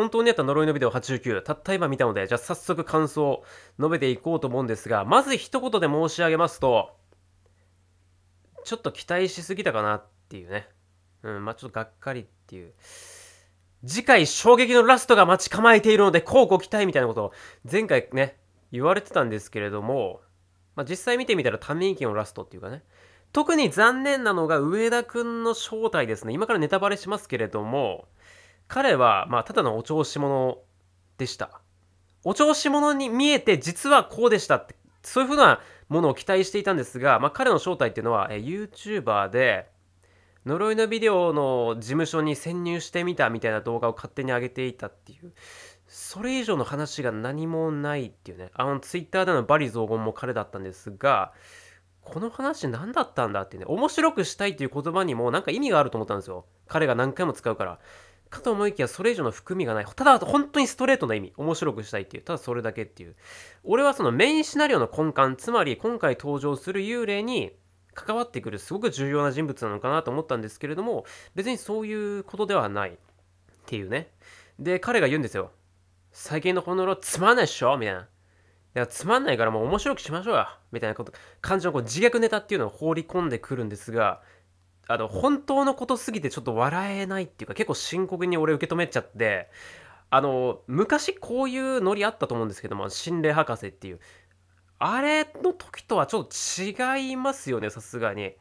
本当にあった呪いのビデオ89、たった今見たので、じゃあ早速感想を述べていこうと思うんですが、まず一言で申し上げますと、ちょっと期待しすぎたかなっていうね。うん、まあちょっとがっかりっていう。次回衝撃のラストが待ち構えているので、こうご期待みたいなことを前回ね、言われてたんですけれども、まあ、実際見てみたらため息のラストっていうかね、特に残念なのが上田くんの正体ですね。今からネタバレしますけれども、彼は、まあ、ただのお調子者でした。お調子者に見えて、実はこうでしたって、そういうふうなものを期待していたんですが、まあ、彼の正体っていうのは、え YouTuber で、呪いのビデオの事務所に潜入してみたみたいな動画を勝手に上げていたっていう、それ以上の話が何もないっていうね、あの、Twitter でのバリ雑言も彼だったんですが、この話何だったんだってね、面白くしたいっていう言葉にもなんか意味があると思ったんですよ。彼が何回も使うから。かと思いきやそれ以上の含みがないただ本当にストレートな意味面白くしたいっていうただそれだけっていう俺はそのメインシナリオの根幹つまり今回登場する幽霊に関わってくるすごく重要な人物なのかなと思ったんですけれども別にそういうことではないっていうねで彼が言うんですよ最近のこのロつまんないっしょみたいないやつまんないからもう面白くしましょうよみたいなこと感じのこう自虐ネタっていうのを放り込んでくるんですがあの本当のことすぎてちょっと笑えないっていうか結構深刻に俺受け止めちゃってあの昔こういうノリあったと思うんですけども心霊博士っていうあれの時とはちょっと違いますよねさすがに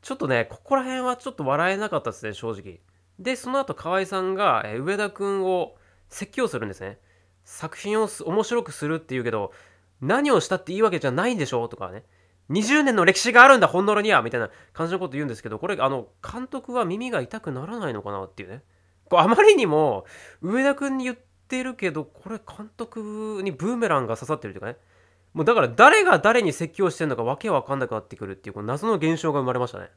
ちょっとねここら辺はちょっと笑えなかったですね正直でその後河合さんが、え上田君を説教するんですね作品を面白くするっていうけど何をしたっていいわけじゃないんでしょとかね20年の歴史があるんだ、ほんのろにはみたいな感じのこと言うんですけど、これ、あの、監督は耳が痛くならないのかなっていうね。こうあまりにも、上田君に言ってるけど、これ、監督にブーメランが刺さってるというかね。もうだから、誰が誰に説教してるのかわけわかんなくなってくるっていう、この謎の現象が生まれましたね。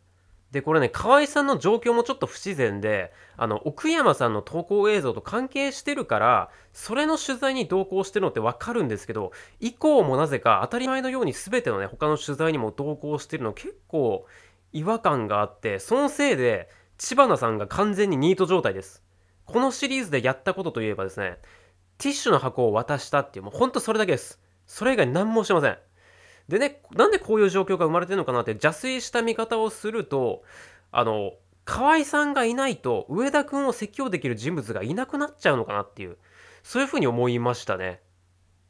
でこれね河合さんの状況もちょっと不自然であの奥山さんの投稿映像と関係してるからそれの取材に同行してるのって分かるんですけど以降もなぜか当たり前のように全てのね他の取材にも同行してるの結構違和感があってそのせいで知花さんが完全にニート状態ですこのシリーズでやったことといえばですねティッシュの箱を渡したっていうもうほんとそれだけですそれ以外何もしてませんでねなんでこういう状況が生まれてるのかなって邪推した見方をするとあの河合さんがいないと上田君を説教できる人物がいなくなっちゃうのかなっていうそういうふうに思いましたね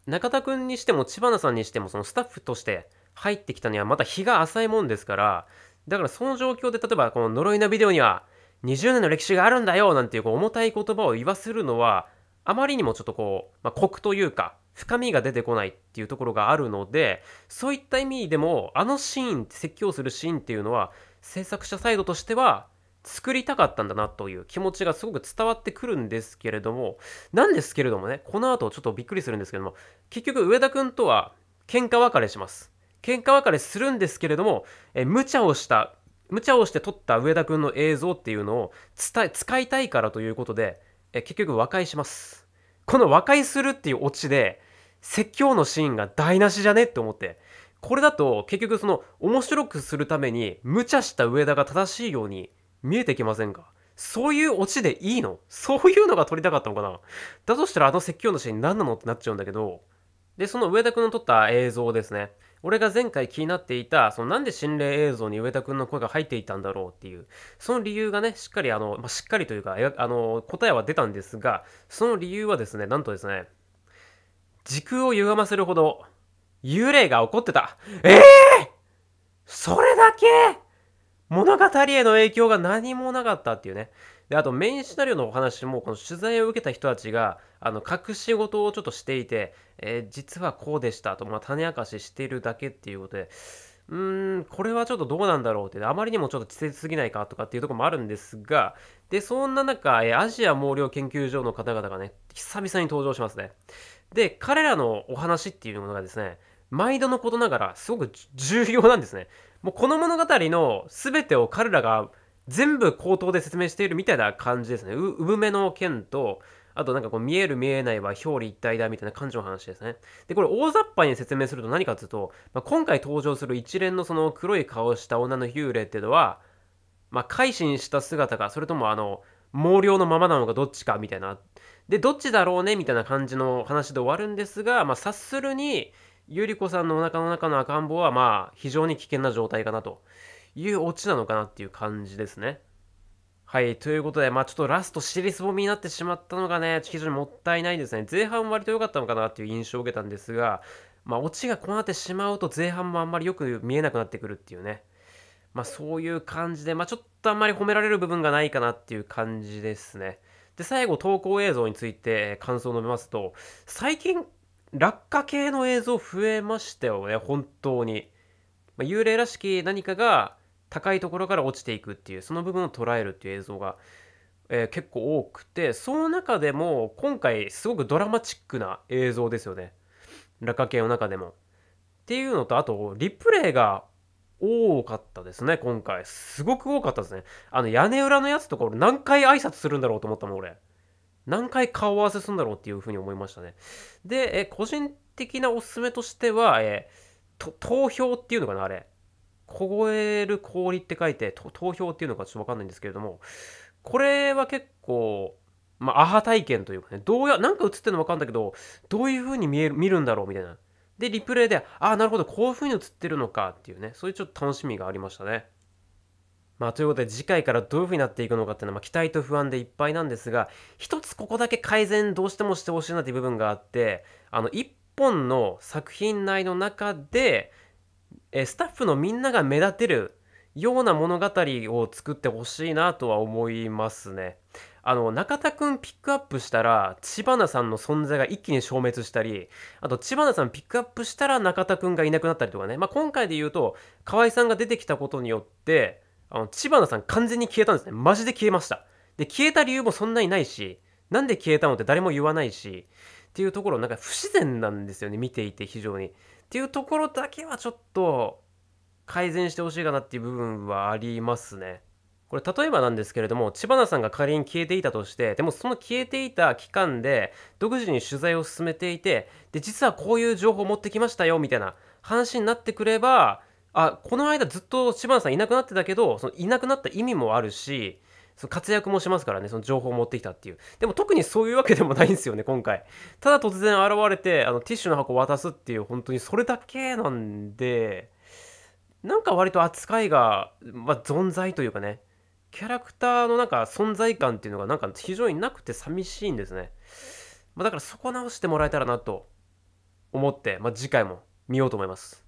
中田君にしても知花さんにしてもそのスタッフとして入ってきたにはまた日が浅いもんですからだからその状況で例えばこの呪いのビデオには20年の歴史があるんだよなんていうこう重たい言葉を言わせるのはあまりにもちょっとこう、まあ、酷というか深みが出てこないっていうところがあるのでそういった意味でもあのシーン説教するシーンっていうのは制作者サイドとしては作りたかったんだなという気持ちがすごく伝わってくるんですけれどもなんですけれどもねこの後ちょっとびっくりするんですけども結局上田君とは喧嘩別れします喧嘩別れするんですけれどもえ無茶をした無茶をして撮った上田くんの映像っていうのを伝え使いたいからということでえ結局和解しますこの和解するっていうオチで説教のシーンが台無しじゃねって思って。これだと結局その面白くするために無茶した上田が正しいように見えてきませんかそういうオチでいいのそういうのが撮りたかったのかなだとしたらあの説教のシーン何なのってなっちゃうんだけど。で、その上田くんの撮った映像ですね。俺が前回気になっていた、そのなんで心霊映像に上田くんの声が入っていたんだろうっていう、その理由がね、しっかりあの、まあ、しっかりというか、あの、答えは出たんですが、その理由はですね、なんとですね、時空を歪ませるほど幽霊が起こってた。ええー、それだけ物語への影響が何もなかったっていうね。で、あとメインシナリオのお話も、この取材を受けた人たちが、あの、隠し事をちょっとしていて、えー、実はこうでしたと、まあ、種明かししているだけっていうことで、うーん、これはちょっとどうなんだろうって、あまりにもちょっと稚拙すぎないかとかっていうとこもあるんですが、で、そんな中、えアジア毛量研究所の方々がね、久々に登場しますね。で、彼らのお話っていうものがですね、毎度のことながらすごく重要なんですね。もうこの物語の全てを彼らが全部口頭で説明しているみたいな感じですね。う、産めの件と、あとなんかこう見える見えないは表裏一体だみたいな感じの話ですね。で、これ大雑把に説明すると何かっていうと、まあ、今回登場する一連のその黒い顔をした女の幽霊っていうのは、まあ、改心した姿か、それともあの、毛量のままなのかどっちかみたいな。で、どっちだろうねみたいな感じの話で終わるんですが、まあ、察するに、ゆり子さんのお腹の中の赤ん坊は、まあ、非常に危険な状態かなというオチなのかなっていう感じですね。はい。ということで、まあちょっとラスト尻すぼみになってしまったのがね、非常にもったいないですね。前半割と良かったのかなっていう印象を受けたんですが、まあオチがこうなってしまうと前半もあんまりよく見えなくなってくるっていうね。まあそういう感じで、まあちょっとあんまり褒められる部分がないかなっていう感じですね。で、最後投稿映像について感想を述べますと、最近落下系の映像増えましたよね、本当に。まあ、幽霊らしき何かが高いところから落ちていくっていうその部分を捉えるっていう映像が、えー、結構多くてその中でも今回すごくドラマチックな映像ですよね落下系の中でも。っていうのとあとリプレイが多かったですね今回すごく多かったですねあの屋根裏のやつとか俺何回挨拶するんだろうと思ったもん俺何回顔合わせするんだろうっていうふうに思いましたねでえ個人的なおすすめとしては、え投票っていうのかなあれ凍える氷って書いて、投票っていうのかちょっとわかんないんですけれども、これは結構、まあ、アハ体験というかね、どうや、なんか映ってるのわかんだけど、どういう風に見える、見るんだろうみたいな。で、リプレイで、ああ、なるほど、こういう風に映ってるのかっていうね、そういうちょっと楽しみがありましたね。まあ、ということで次回からどういう風になっていくのかっていうのは、まあ、期待と不安でいっぱいなんですが、一つここだけ改善どうしてもしてほしいなっていう部分があって、あの、一本の作品内の中で、えスタッフのみんなが目立てるような物語を作ってほしいなとは思いますね。あの中田くんピックアップしたら知花さんの存在が一気に消滅したりあと知花さんピックアップしたら中田くんがいなくなったりとかね、まあ、今回で言うと河合さんが出てきたことによってあの知花さん完全に消えたんですねマジで消えましたで消えた理由もそんなにないしなんで消えたのって誰も言わないしっていうところなんか不自然なんですよね見ていて非常にっていうところだけはちょっと改善してほしいかなっていう部分はありますね。これ例えばなんですけれども、千葉なさんが仮に消えていたとして、でもその消えていた期間で独自に取材を進めていて、で、実はこういう情報を持ってきましたよみたいな話になってくれば、あ、この間ずっと千葉さんいなくなってたけど、そのいなくなった意味もあるし、その活躍もしますからね、その情報を持ってきたっていう。でも特にそういうわけでもないんですよね、今回。ただ突然現れて、あのティッシュの箱渡すっていう、本当にそれだけなんで、なんか割と扱いが、まあ、存在というかね、キャラクターのなんか存在感っていうのがなんか非常になくて寂しいんですね。まあ、だからそこ直してもらえたらなと思って、まあ、次回も見ようと思います。